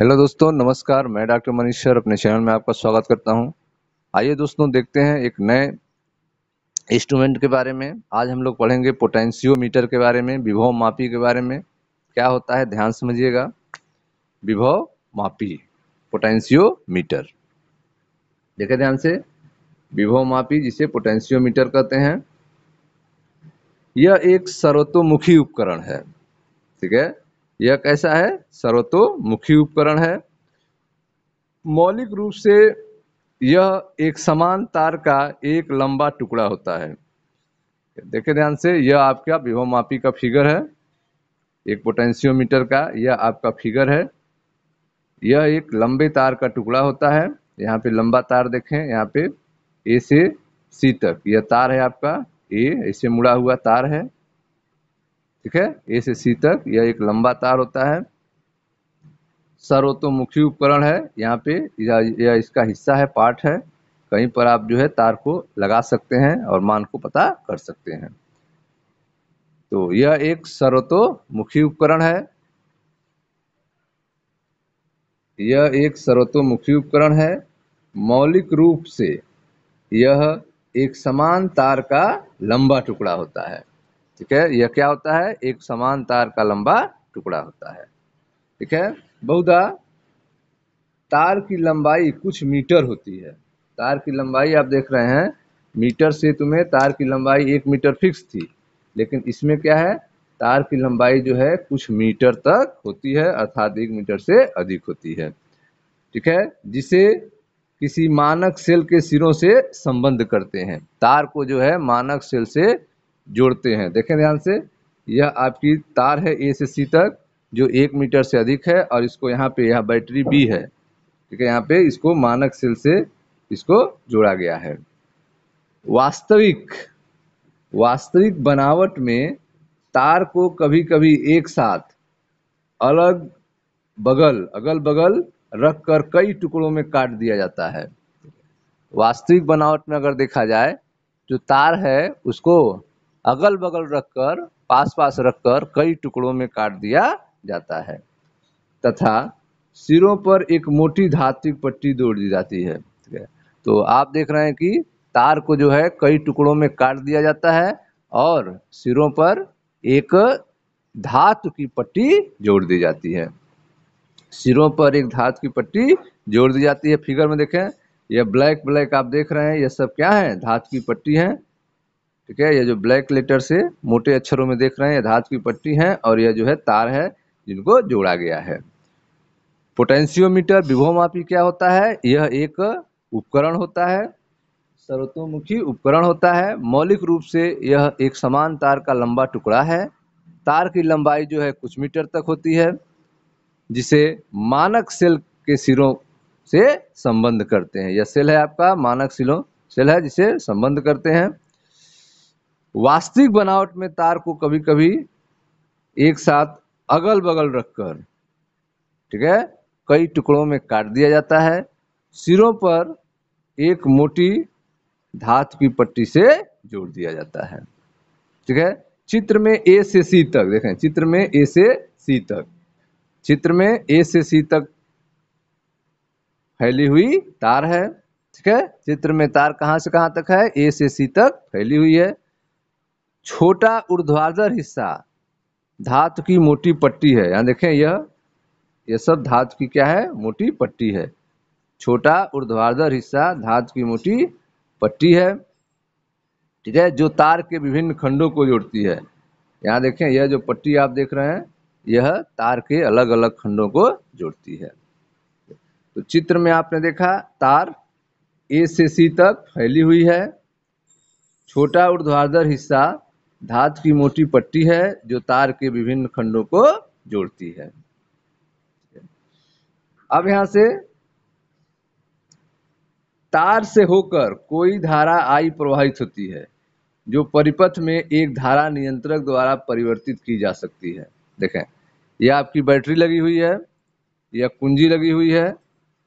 Hello दोस्तों नमस्कार मैं डॉक्टर मनीष सर अपने चैनल में आपका स्वागत करता हूं आइए दोस्तों देखते हैं एक नए इंस्ट्रूमेंट के बारे में आज हम लोग पढ़ेंगे पोटेंशियोमीटर के बारे में विभव मापी के बारे में क्या होता है ध्यान समझिएगा विभव मापी पोटेंशियोमीटर देखे ध्यान से विभव मापी जिसे पोटेंशियोमीटर कहते हैं यह एक सर्वतोमुखी उपकरण है ठीक है यह कैसा है सर्वतोमुखी उपकरण है मौलिक रूप से यह एक समान तार का एक लंबा टुकड़ा होता है देखे ध्यान से यह आपका मापी का फिगर है एक पोटेंशियोमीटर का यह आपका फिगर है यह एक लंबे तार का टुकड़ा होता है यहाँ पे लंबा तार देखें यहाँ पे ए से सी तक यह तार है आपका ए ऐसे मुड़ा हुआ तार है ठीक है ए से सी तक यह एक लंबा तार होता है सर्वतोमुखी उपकरण है यहाँ पे यह इसका हिस्सा है पार्ट है कहीं पर आप जो है तार को लगा सकते हैं और मान को पता कर सकते हैं तो यह एक सर्वतोमुखी उपकरण है यह एक सर्वतोमुखी उपकरण है मौलिक रूप से यह एक समान तार का लंबा टुकड़ा होता है ठीक है यह क्या होता है एक समान तार का लंबा टुकड़ा होता है ठीक है बहुधा तार की लंबाई कुछ मीटर होती है तार की लंबाई आप देख रहे हैं मीटर से तुम्हें तार की लंबाई एक मीटर फिक्स थी लेकिन इसमें क्या है तार की लंबाई जो है कुछ मीटर तक होती है अर्थात एक मीटर से अधिक होती है ठीक है जिसे किसी मानक सेल के सिरों से संबंध करते हैं तार को जो है मानक सेल से जोड़ते हैं देखें ध्यान से यह आपकी तार है ए से सी तक जो एक मीटर से अधिक है और इसको यहाँ पे यह बैटरी बी है ठीक है यहाँ पे इसको मानक सेल से इसको जोड़ा गया है वास्तविक वास्तविक बनावट में तार को कभी कभी एक साथ अलग बगल अगल बगल रख कर कई टुकड़ों में काट दिया जाता है वास्तविक बनावट में अगर देखा जाए जो तार है उसको अगल बगल रखकर पास पास रखकर कई टुकड़ों में काट दिया जाता है तथा सिरों पर एक मोटी की पट्टी दौड़ दी जाती है तो आप देख रहे हैं कि तार को जो है कई टुकड़ों में काट दिया जाता है और सिरों पर एक धातु की पट्टी जोड़ दी जाती है सिरों पर एक धातु की पट्टी जोड़ दी जाती है फिगर में देखें यह ब्लैक ब्लैक आप देख रहे हैं यह सब क्या है धातु की पट्टी है ठीक है ये जो ब्लैक लेटर से मोटे अक्षरों में देख रहे हैं धातु की पट्टी है और यह जो है तार है जिनको जोड़ा गया है पोटेंशियोमीटर विभोमापी क्या होता है यह एक उपकरण होता है सर्वतोमुखी उपकरण होता है मौलिक रूप से यह एक समान तार का लंबा टुकड़ा है तार की लंबाई जो है कुछ मीटर तक होती है जिसे मानक सेल के सिरों से संबंध करते हैं यह सेल है आपका मानक सिलों सेल है जिसे संबंध करते हैं वास्तविक बनावट में तार को कभी कभी एक साथ अगल बगल रखकर ठीक है कई टुकड़ों में काट दिया जाता है सिरों पर एक मोटी धातु की पट्टी से जोड़ दिया जाता है ठीक है चित्र में ए से सी तक देखें चित्र में ए से सी तक चित्र में ए से सी तक फैली हुई तार है ठीक है चित्र में तार कहाँ से कहाँ तक है ए से सी तक फैली हुई है छोटा ऊर्ध्वाधर हिस्सा धातु की मोटी पट्टी है यहाँ देखें यह यह सब धातु की क्या है मोटी पट्टी है छोटा ऊर्ध्वाधर हिस्सा धातु की मोटी पट्टी है ठीक है जो तार के विभिन्न खंडों को जोड़ती है यहाँ देखें यह जो पट्टी आप देख रहे हैं यह तार के अलग अलग खंडों को जोड़ती है तो चित्र में आपने देखा तार ए से सी तक फैली हुई है छोटा ऊर्ध्वाधर हिस्सा धात की मोटी पट्टी है जो तार के विभिन्न खंडों को जोड़ती है अब यहां से तार से होकर कोई धारा आई प्रवाहित होती है जो परिपथ में एक धारा नियंत्रक द्वारा परिवर्तित की जा सकती है देखें यह आपकी बैटरी लगी हुई है या कुंजी लगी हुई है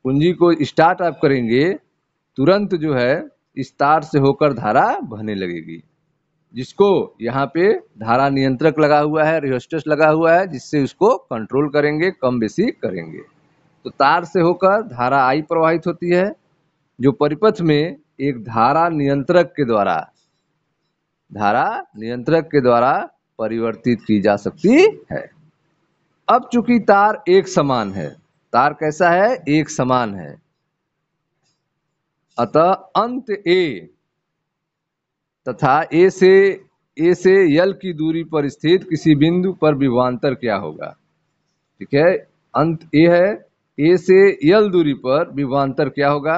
कुंजी को स्टार्ट आप करेंगे तुरंत जो है इस तार से होकर धारा बहने लगेगी जिसको यहाँ पे धारा नियंत्रक लगा हुआ है रिहोस्टेस लगा हुआ है जिससे उसको कंट्रोल करेंगे कम बेसी करेंगे तो तार से होकर धारा आई प्रवाहित होती है जो परिपथ में एक धारा नियंत्रक के द्वारा धारा नियंत्रक के द्वारा परिवर्तित की जा सकती है अब चूंकि तार एक समान है तार कैसा है एक समान है अतः अंत ए तथा ए से ए से यल की दूरी पर स्थित किसी बिंदु पर विभवान्तर क्या होगा ठीक है अंत ए है ए से यल दूरी पर विभवान्तर क्या होगा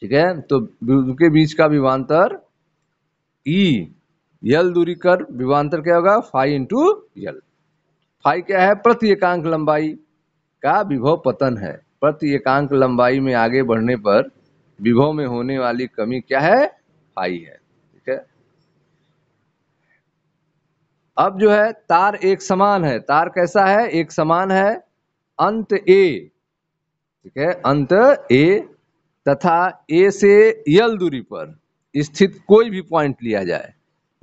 ठीक है तो उनके बीच का विभवान्तर ई e, यल दूरी कर विभवान्तर क्या होगा फाइव इंटू यल फाइव क्या है प्रति एकांक लंबाई का विभव पतन है प्रति एकांक लंबाई में आगे बढ़ने पर विभव में होने वाली कमी क्या है आई है ठीक है अब जो है तार एक समान है तार कैसा है एक समान है अंत ए ठीक है अंत ए तथा ए से यल दूरी पर स्थित कोई भी पॉइंट लिया जाए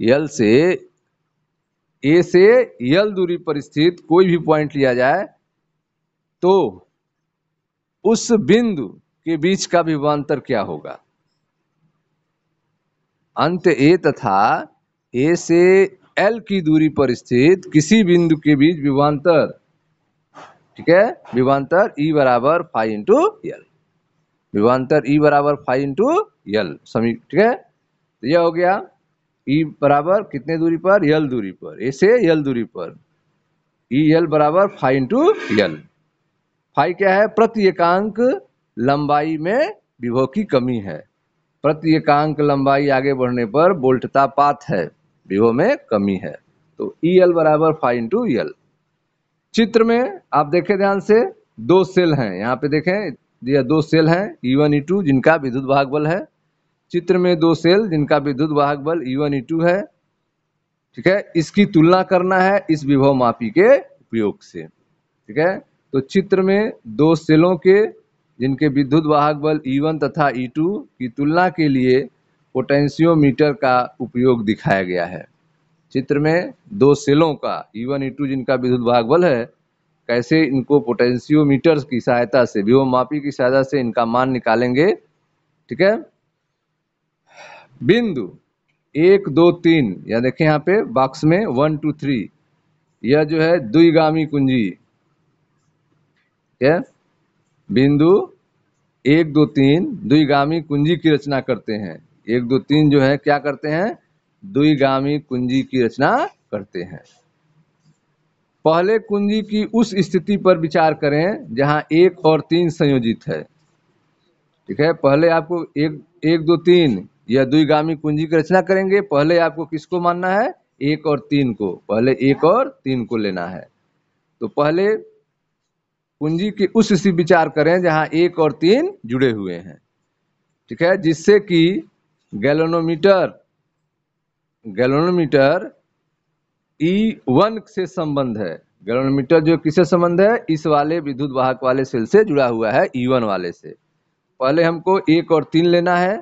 यल से ए से यल दूरी पर स्थित कोई भी पॉइंट लिया जाए तो उस बिंदु के बीच का विभवांतर क्या होगा अंत ए तथा ए से एल की दूरी पर स्थित किसी बिंदु के बीच विवांतर ठीक है विवांतर ई e बराबर फाइव इंटू एल विवांतर ई e बराबर फाइव इंटू यल समी ठीक है तो यह हो गया ई e बराबर कितने दूरी पर यल दूरी पर ए से यल दूरी पर ई एल बराबर फाइव इंटू यल फाइव क्या है प्रति एकांक लंबाई में विभव की कमी है प्रति एकांक लंबाई आगे बढ़ने पर बोल्टता पात है विभो में कमी है तो ई e एल बराबर फाइव इंटू ई एल चित्र में आप देखें ध्यान से दो सेल हैं यहाँ पे देखें ये दो सेल हैं ई वन ई टू जिनका विद्युत वाहक बल है चित्र में दो सेल जिनका विद्युत वाहक बल ई वन ई टू है ठीक है इसकी तुलना करना है इस विभव मापी के उपयोग से ठीक है तो चित्र में दो सेलों के जिनके विद्युत वाहक बल E1 तथा E2 की तुलना के लिए पोटेंशियोमीटर का उपयोग दिखाया गया है चित्र में दो सेलों का E1 E2 जिनका विद्युत वाहक बल है कैसे इनको पोटेंशियोमीटर की सहायता से मापी की सहायता से इनका मान निकालेंगे ठीक है बिंदु एक दो तीन या देखें यहाँ पे बॉक्स में वन टू थ्री यह जो है द्विगामी कुंजी क्या बिंदु एक दो तीन द्विगामी कुंजी की रचना करते हैं एक दो तीन जो है क्या करते हैं द्विगामी कुंजी की रचना करते हैं पहले कुंजी की उस स्थिति पर विचार करें जहां एक और तीन संयोजित है ठीक है पहले आपको एक एक दो तीन या द्विगामी कुंजी की रचना करेंगे पहले आपको किसको मानना है एक और तीन को पहले एक और तीन को लेना है तो पहले कुंजी की उस स्थिति विचार करें जहां एक और तीन जुड़े हुए हैं ठीक है जिससे कि galvanometer galvanometer E e one से संबंध है गैलोनोमीटर जो किससे संबंध है इस वाले विद्युत वाहक वाले सेल से जुड़ा हुआ है ई e वन वाले से पहले हमको एक और तीन लेना है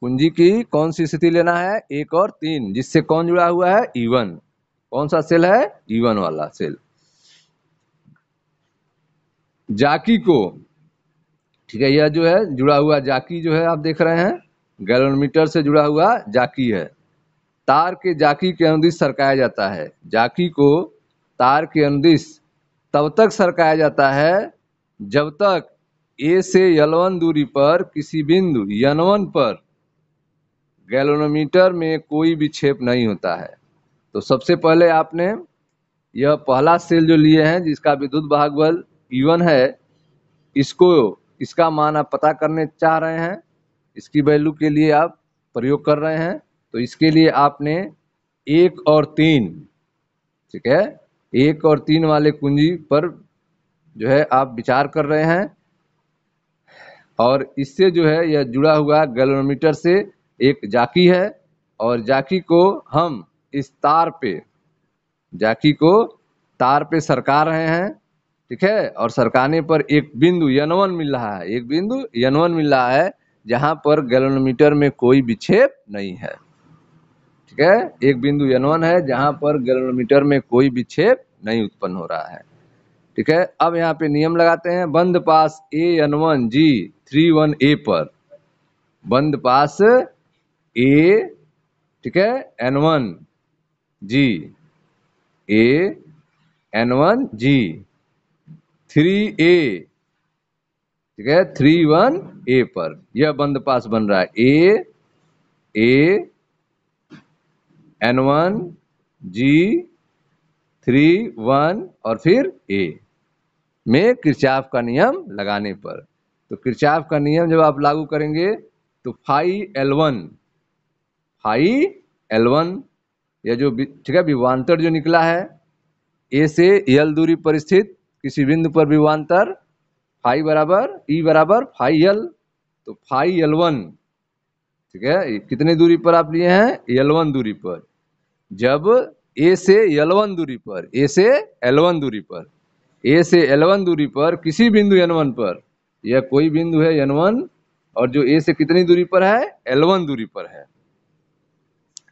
कुंजी की कौन सी स्थिति लेना है एक और तीन जिससे कौन जुड़ा हुआ है ई e वन कौन सा सेल है ई वन वाला सेल जाकी को ठीक है यह जो है जुड़ा हुआ जाकी जो है आप देख रहे हैं गैलोमीटर से जुड़ा हुआ जाकी है तार के जाकी के अनुदिश सरकाया जाता है जाकी को तार के अनुदिश तब तक सरकाया जाता है जब तक ए से यलवन दूरी पर किसी बिंदु यनवन पर गैलोनोमीटर में कोई विक्षेप नहीं होता है तो सबसे पहले आपने यह पहला सेल जो लिए हैं जिसका विद्युत भाग बल इवन है इसको इसका मान आप पता करने चाह रहे हैं इसकी वैल्यू के लिए आप प्रयोग कर रहे हैं तो इसके लिए आपने एक और तीन ठीक है एक और तीन वाले कुंजी पर जो है आप विचार कर रहे हैं और इससे जो है यह जुड़ा हुआ गैलोमीटर से एक जाकी है और जाकी को हम इस तार पे जाकी को तार पे सरका रहे हैं ठीक है और सरकाने पर एक बिंदु यनवन मिल रहा है एक बिंदु यनवन मिल रहा है जहां पर गैलोमीटर में कोई विक्षेप नहीं है ठीक है एक बिंदु यनवन है जहां पर गैलोनोमीटर में कोई विक्षेप नहीं उत्पन्न हो रहा है ठीक है अब यहाँ पे नियम लगाते हैं बंद पास A N one G three one A पर बंद पास ए ठीक है N one G A N one G three A ठीक है थ्री वन ए पर यह बंद पास बन रहा है A A N one G three one और फिर ए में किरचाफ का नियम लगाने पर तो किरचाफ का नियम जब आप लागू करेंगे तो phi L one phi L one यह जो ठीक है विवांतर जो निकला है ए से एल दूरी पर स्थित किसी बिंदु पर विवांतर फाइव बराबर ई बराबर फाइव एल तो फाइव एल वन ठीक है कितने दूरी पर आप लिए हैं एल वन दूरी पर जब ए से एल वन दूरी पर ए से एल वन दूरी पर ए से एल वन दूरी पर किसी बिंदु एन वन पर यह कोई बिंदु है एन वन और जो ए से कितनी दूरी पर है एल वन दूरी पर है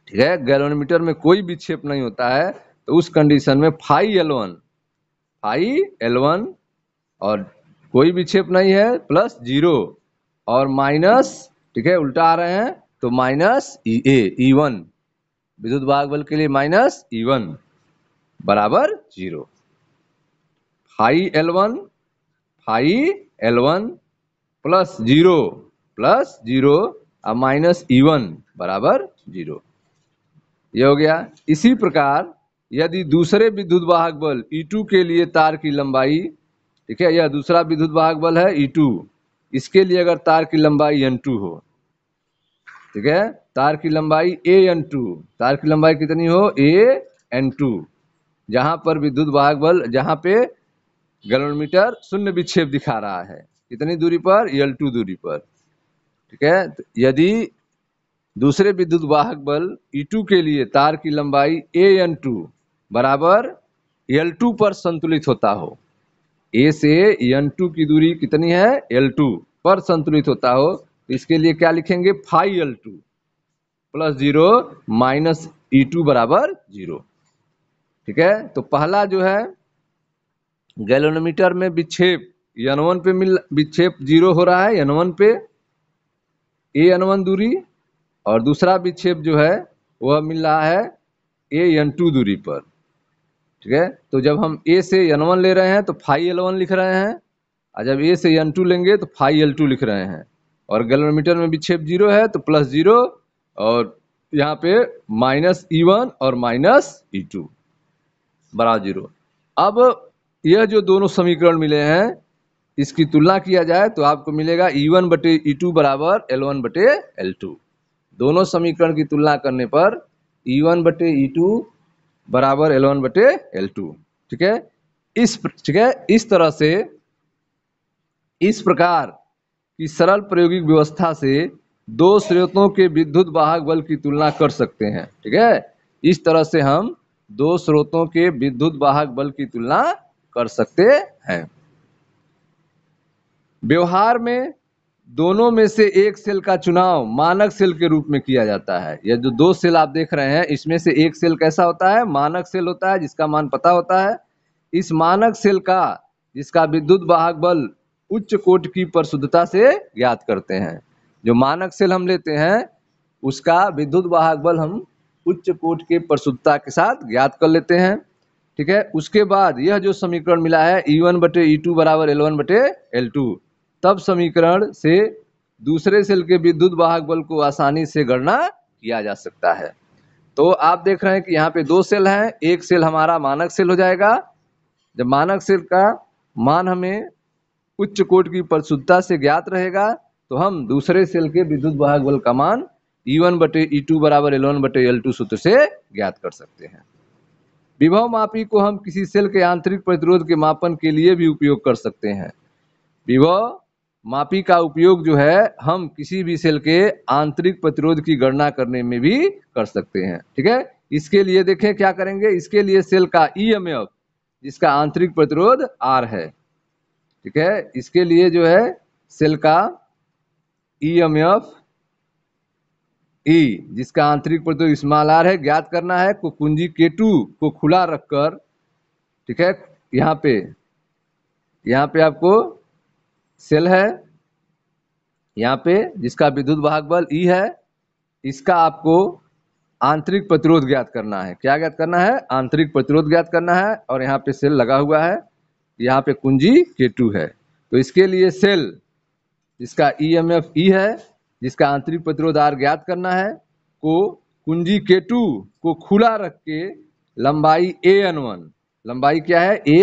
ठीक है गैलोमीटर में कोई विक्षेप नहीं होता है तो उस कंडीशन में five L one I L one और कोई भी छेप नहीं है प्लस जीरो और माइनस ठीक है उल्टा आ रहे हैं तो माइनस ई ए ई वन विद्युत भाग बल के लिए माइनस ई वन बराबर zero five L one phi L one plus zero plus zero और माइनस ई वन बराबर जीरो ये हो गया इसी प्रकार यदि दूसरे विद्युत वाहक बल E2 के लिए तार की लंबाई ठीक है यह दूसरा विद्युत वाहक बल है E2 इसके लिए अगर तार की लंबाई N2 हो ठीक है तार की लंबाई ए एन टू तार की लंबाई कितनी हो ए एन टू जहां पर विद्युत वाहक बल जहां पे गलोमीटर शून्य विक्षेप दिखा रहा है कितनी दूरी पर एल टू दूरी पर ठीक है तो यदि दूसरे विद्युत वाहक बल E2 के लिए तार की लंबाई AN2 बराबर L2 पर संतुलित होता हो A से N2 की दूरी कितनी है L2 पर संतुलित होता हो तो इसके लिए क्या लिखेंगे five L two plus zero minus E e two बराबर जीरो ठीक है तो पहला जो है गैलोनोमीटर में विक्षेप एन वन पे मिल विक्षेप जीरो हो रहा है एन वन पे ए एन वन दूरी और दूसरा विक्षेप जो है वह मिल रहा है ए एन टू दूरी पर ठीक है तो जब हम ए से एन वन ले रहे हैं तो फाइव एल वन लिख रहे हैं और जब ए से एन टू लेंगे तो फाइव एल टू लिख रहे हैं और गैलोमीटर में विक्षेप जीरो है तो प्लस जीरो और यहाँ पे माइनस ई वन और माइनस ई टू बराबर जीरो अब यह जो दोनों समीकरण मिले हैं इसकी तुलना किया जाए तो आपको मिलेगा ई e वन बटे ई e टू बराबर एल वन बटे एल टू दोनों समीकरण की तुलना करने पर ई e वन बटे ई e टू बराबर एल वन बटे एल टू ठीक है इस ठीक है इस तरह से इस प्रकार की सरल प्रायोगिक व्यवस्था से दो स्रोतों के विद्युत वाहक बल की तुलना कर सकते हैं ठीक है इस तरह से हम दो स्रोतों के विद्युत वाहक बल की तुलना कर सकते हैं व्यवहार में दोनों में से एक सेल का चुनाव मानक सेल के रूप में किया जाता है यह जो दो सेल आप देख रहे हैं इसमें से एक सेल कैसा होता है मानक सेल होता है जिसका मान पता होता है इस मानक सेल का जिसका विद्युत वाहक बल उच्च कोट की परशुद्धता से ज्ञात करते हैं जो मानक सेल हम लेते हैं उसका विद्युत वाहक बल हम उच्च कोट के परशुद्धता के साथ ज्ञात कर लेते हैं ठीक है उसके बाद यह जो समीकरण मिला है ई e वन बटे ई e टू बराबर एल वन बटे एल टू तब समीकरण से दूसरे सेल के विद्युत वाहक बल को आसानी से गणना किया जा सकता है तो आप देख रहे हैं कि यहाँ पे दो सेल हैं एक सेल हमारा मानक सेल हो जाएगा जब मानक सेल का मान हमें उच्च कोट की परिशुद्धता से ज्ञात रहेगा तो हम दूसरे सेल के विद्युत वाहक बल का मान ई e वन बटे ई e टू बराबर एल वन बटे एल टू सूत्र से ज्ञात कर सकते हैं विभव मापी को हम किसी सेल के आंतरिक प्रतिरोध के मापन के लिए भी उपयोग कर सकते हैं विभव मापी का उपयोग जो है हम किसी भी सेल के आंतरिक प्रतिरोध की गणना करने में भी कर सकते हैं ठीक है इसके लिए देखें क्या करेंगे इसके लिए सेल का एफ e जिसका आंतरिक प्रतिरोध आर है ठीक है इसके लिए जो है सेल का ई एम एफ ई जिसका आंतरिक प्रतिरोध स्मॉल आर है ज्ञात करना है को कुंजी के टू को खुला रखकर ठीक है यहाँ पे यहाँ पे आपको सेल है यहाँ पे जिसका विद्युत वाहक बल ई e है इसका आपको आंतरिक प्रतिरोध ज्ञात करना है क्या ज्ञात करना है आंतरिक प्रतिरोध ज्ञात करना है और यहाँ पे सेल लगा हुआ है यहाँ पे कुंजी के टू है तो इसके लिए सेल जिसका ई एम एफ ई है जिसका आंतरिक प्रतिरोध आर ज्ञात करना है को कुंजी के टू को खुला रख के लंबाई ए एन वन लंबाई क्या है ए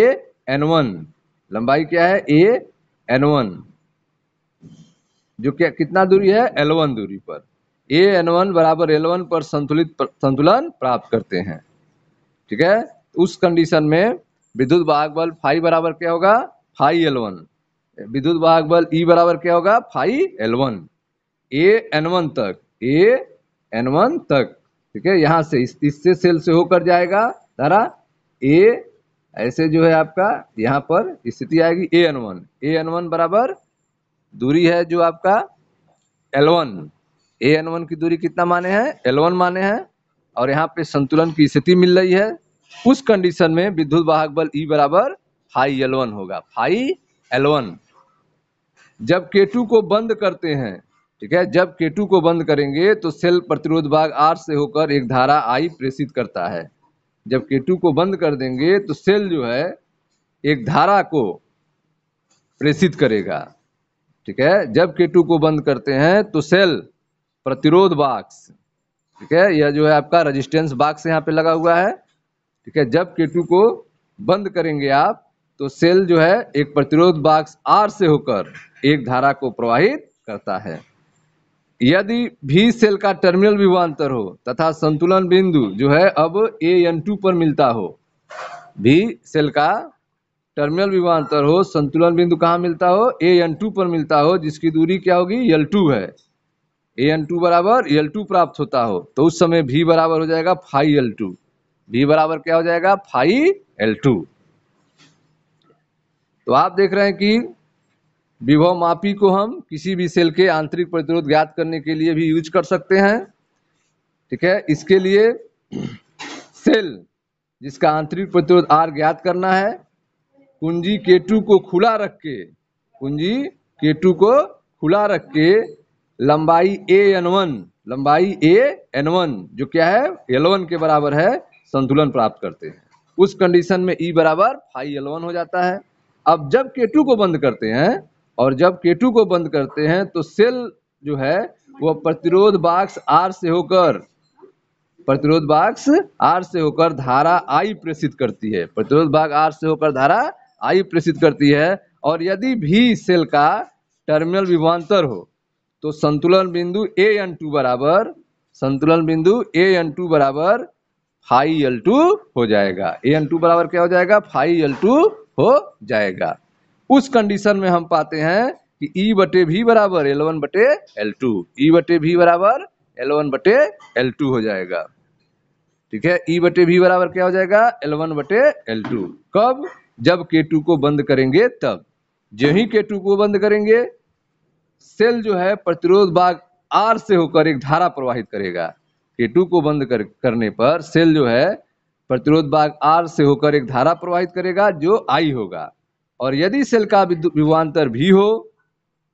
एन वन लंबाई क्या है ए एन वन जो क्या कितना दूरी है एल वन दूरी पर ए एन वन बराबर एल वन पर संतुलित पर, संतुलन प्राप्त करते हैं ठीक है उस कंडीशन में विद्युत वाहक बल फाइव बराबर क्या होगा फाइव एल वन विद्युत वाहक बल ई e बराबर क्या होगा five L one A N one तक ए एन वन तक ठीक है यहां से इस इससे सेल से होकर जाएगा धारा ए ऐसे जो है आपका यहाँ पर स्थिति आएगी A N one A N one बराबर दूरी है जो आपका L one A N one की दूरी कितना माने हैं एल वन माने हैं और यहाँ पे संतुलन की स्थिति मिल रही है उस कंडीशन में विद्युत वाहक बल ई e बराबर फाई एल वन होगा फाई एल वन जब टू को बंद करते हैं ठीक है जब के टू को बंद करेंगे तो सेल प्रतिरोध भाग आर से होकर एक धारा आई प्रेषित करता है जब के को बंद कर देंगे तो सेल जो है एक धारा को प्रेषित करेगा ठीक है जब के को बंद करते हैं तो सेल प्रतिरोध बाक्स ठीक है यह जो है आपका रजिस्टेंस बाक्स यहाँ पे लगा हुआ है ठीक है जब के को बंद करेंगे आप तो सेल जो है एक प्रतिरोध बाक्स आर से होकर एक धारा को प्रवाहित करता है यदि भी सेल का टर्मिनल विभवांतर हो तथा संतुलन बिंदु जो है अब ए एन टू पर मिलता हो भी सेल का टर्मिनल विभवांतर हो संतुलन बिंदु कहाँ मिलता हो ए एन टू पर मिलता हो जिसकी दूरी क्या होगी एल टू है ए एन टू बराबर एल टू प्राप्त होता हो तो उस समय भी बराबर हो जाएगा फाइव एल टू भी बराबर क्या हो जाएगा फाइव एल टू तो आप देख रहे हैं कि विभव मापी को हम किसी भी सेल के आंतरिक प्रतिरोध ज्ञात करने के लिए भी यूज कर सकते हैं ठीक है इसके लिए सेल जिसका आंतरिक प्रतिरोध आर ज्ञात करना है कुंजी के टू को खुला रख के कुंजी के टू को खुला रख के लंबाई ए एन वन लंबाई ए एन वन जो क्या है एल वन के बराबर है संतुलन प्राप्त करते हैं उस कंडीशन में ई e बराबर फाइव एल वन हो जाता है अब जब के टू को बंद करते हैं और जब K2 को बंद करते हैं तो सेल जो है वह प्रतिरोध बाक्स R से होकर प्रतिरोध बाक्स R से होकर धारा I प्रेषित करती है प्रतिरोध बाग R से होकर धारा I प्रेषित करती है और यदि भी सेल का टर्मिनल विभवांतर हो तो संतुलन बिंदु ए एन टू बराबर संतुलन बिंदु ए एन टू बराबर फाइव एल टू हो जाएगा ए एन टू बराबर क्या हो जाएगा फाइव एल टू हो जाएगा उस कंडीशन में हम पाते हैं कि ई e बटे भी बराबर L1 वन बटे एल टू ई बटे भी बराबर L1 वन बटे एल टू हो जाएगा ठीक है ई e बटे भी बराबर क्या हो जाएगा L1 वन बटे एल टू कब जब के टू को बंद करेंगे तब जो ही के टू को बंद करेंगे सेल जो है प्रतिरोध भाग आर से होकर एक धारा प्रवाहित करेगा के टू को बंद कर, करने पर सेल जो है प्रतिरोध भाग आर से होकर एक धारा प्रवाहित करेगा जो आई होगा और यदि सेल का विभवान्तर भी हो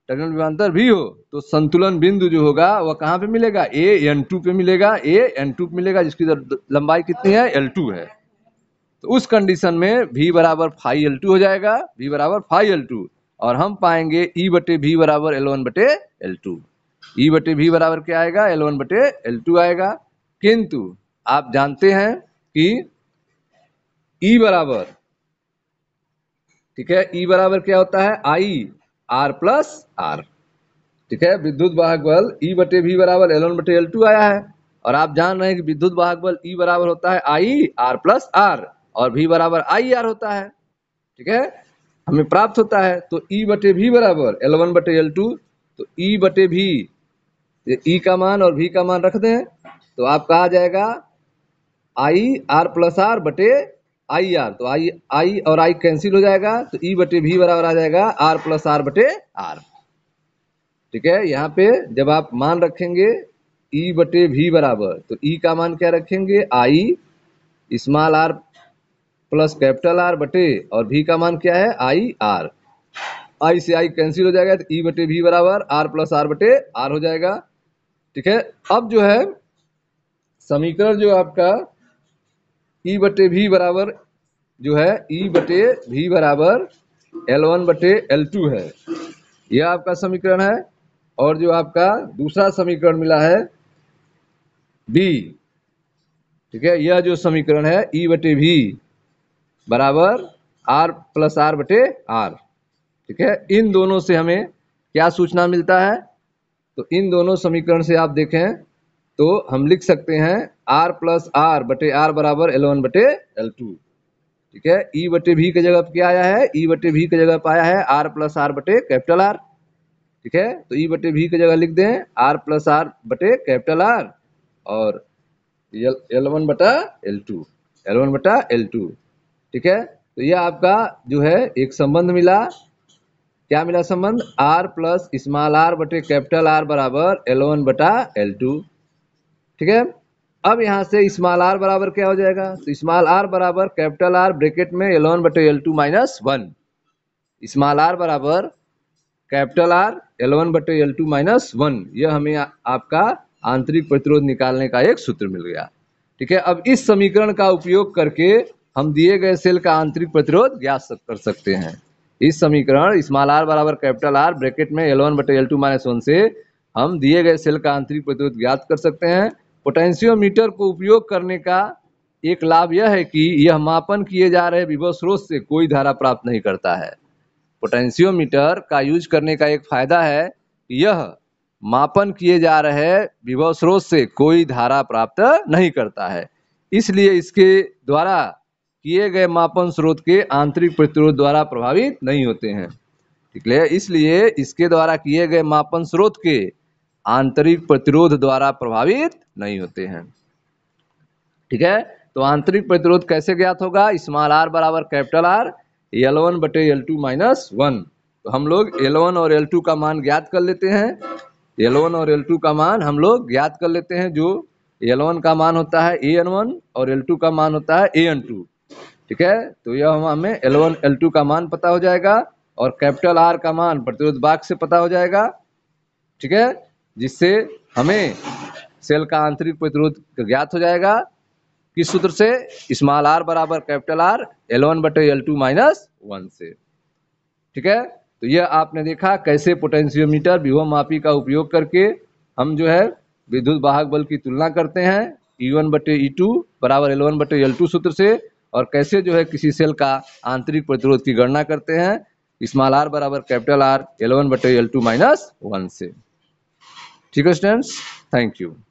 टर्मिनल विवांतर भी हो तो संतुलन बिंदु जो होगा वह कहाँ पे मिलेगा ए एन टू पे मिलेगा ए एन टू पे मिलेगा जिसकी लंबाई कितनी है एल टू है तो उस कंडीशन में भी बराबर फाइव एल टू हो जाएगा भी बराबर फाइव एल टू और हम पाएंगे ई e बटे भी बराबर एल वन बटे एल टू ई बटे भी बराबर क्या आएगा एल वन बटे एल टू आएगा किंतु आप जानते हैं कि ई e बराबर ठीक है ई e बराबर क्या होता है आई आर प्लस आर ठीक है विद्युत वाहक बल ई e बटे भी बराबर एल बटे एल टू आया है और आप जान रहे हैं कि विद्युत वाहक बल ई e बराबर होता है आई आर प्लस आर और भी बराबर आई आर होता है ठीक है हमें प्राप्त होता है तो ई बटे भी बराबर एल वन बटे एल टू तो ई बटे भी ई का मान और भी का मान रख दें तो आपका आ जाएगा आई आर प्लस आर बटे आई आर तो आई आई और आई कैंसिल हो जाएगा तो ई e बटे भी बराबर आ जाएगा आर प्लस आर बटे आर ठीक है यहाँ पे जब आप मान रखेंगे ई e बटे भी बराबर तो ई e का मान क्या रखेंगे I small R plus capital R बटे और भी का मान क्या है आई आर आई से आई कैंसिल हो जाएगा तो ई बटे भी बराबर आर प्लस आर बटे आर हो जाएगा ठीक है अब जो है समीकरण जो आपका ई e बटे भी बराबर जो है ई e बटे भी बराबर एल वन बटे एल टू है यह आपका समीकरण है और जो आपका दूसरा समीकरण मिला है बी ठीक है यह जो समीकरण है ई e बटे भी बराबर आर प्लस आर बटे आर ठीक है इन दोनों से हमें क्या सूचना मिलता है तो इन दोनों समीकरण से आप देखें तो हम लिख सकते हैं आर प्लस आर बटे आर बराबर एल वन बटे एल टू ठीक है ई e बटे भी की जगह क्या आया है ई e बटे भी की जगह पाया है आर प्लस आर बटे कैपिटल आर ठीक है तो ई e बटे भी की जगह लिख दें आर प्लस आर बटे कैपिटल आर और एल वन बटा एल टू एल वन बटा एल टू ठीक है तो यह आपका जो है एक संबंध मिला क्या मिला संबंध आर प्लस स्मॉल आर बटे कैपिटल आर बराबर एल वन बटा एल टू ठीक है अब यहाँ से इस्माल आर बराबर क्या हो जाएगा तो इस्माल आर बराबर कैपिटल आर ब्रेकेट में वन बटे L two minus one small R बराबर कैपिटल आर वन बटे एल टू माइनस वन यह हमें आपका आंतरिक प्रतिरोध निकालने का एक सूत्र मिल गया ठीक है अब इस समीकरण का उपयोग करके हम दिए गए सेल का आंतरिक प्रतिरोध ज्ञात कर सकते हैं इस समीकरण स्मॉल आर बराबर कैपिटल आर ब्रैकेट में एल वन बटे एल टू माइनस वन से हम दिए गए सेल का आंतरिक प्रतिरोध ज्ञात कर सकते हैं पोटेंशियोमीटर को उपयोग करने का एक लाभ यह है कि यह मापन किए जा रहे विभव स्रोत से कोई धारा प्राप्त नहीं करता है पोटेंशियोमीटर का यूज करने का एक फायदा है यह मापन किए जा रहे विभव स्रोत से कोई धारा प्राप्त नहीं करता है इसलिए इसके द्वारा किए गए मापन स्रोत के आंतरिक प्रतिरोध द्वारा प्रभावित नहीं होते हैं ठीक है इसलिए इसके द्वारा किए गए मापन स्रोत के आंतरिक प्रतिरोध द्वारा प्रभावित नहीं होते हैं ठीक है तो आंतरिक प्रतिरोध कैसे ज्ञात होगा स्मॉल आर बराबर कैपिटल आर एल वन बटे एल टू माइनस वन तो हम लोग एल वन और एल टू का मान ज्ञात कर लेते हैं एल वन और एल टू का मान हम लोग ज्ञात कर लेते हैं जो एल वन का मान होता है ए एन वन और एल टू का मान होता है ए एन टू ठीक है तो यह हमें एल वन एल टू का मान पता हो जाएगा और कैपिटल आर का मान प्रतिरोध बाग से पता हो जाएगा ठीक है जिससे हमें सेल का आंतरिक प्रतिरोध ज्ञात हो जाएगा किस सूत्र से स्मॉल आर बराबर कैपिटल आर एल वन बटे एल टू माइनस वन से ठीक है तो यह आपने देखा कैसे पोटेंशियोमीटर विभव मापी का उपयोग करके हम जो है विद्युत वाहक बल की तुलना करते हैं ई e वन बटे ई e टू बराबर एल वन बटे एल टू सूत्र से और कैसे जो है किसी सेल का आंतरिक प्रतिरोध की गणना करते हैं स्मॉल आर बराबर कैपिटल आर एल वन बटे एल टू माइनस वन से ঠিক questions? thank you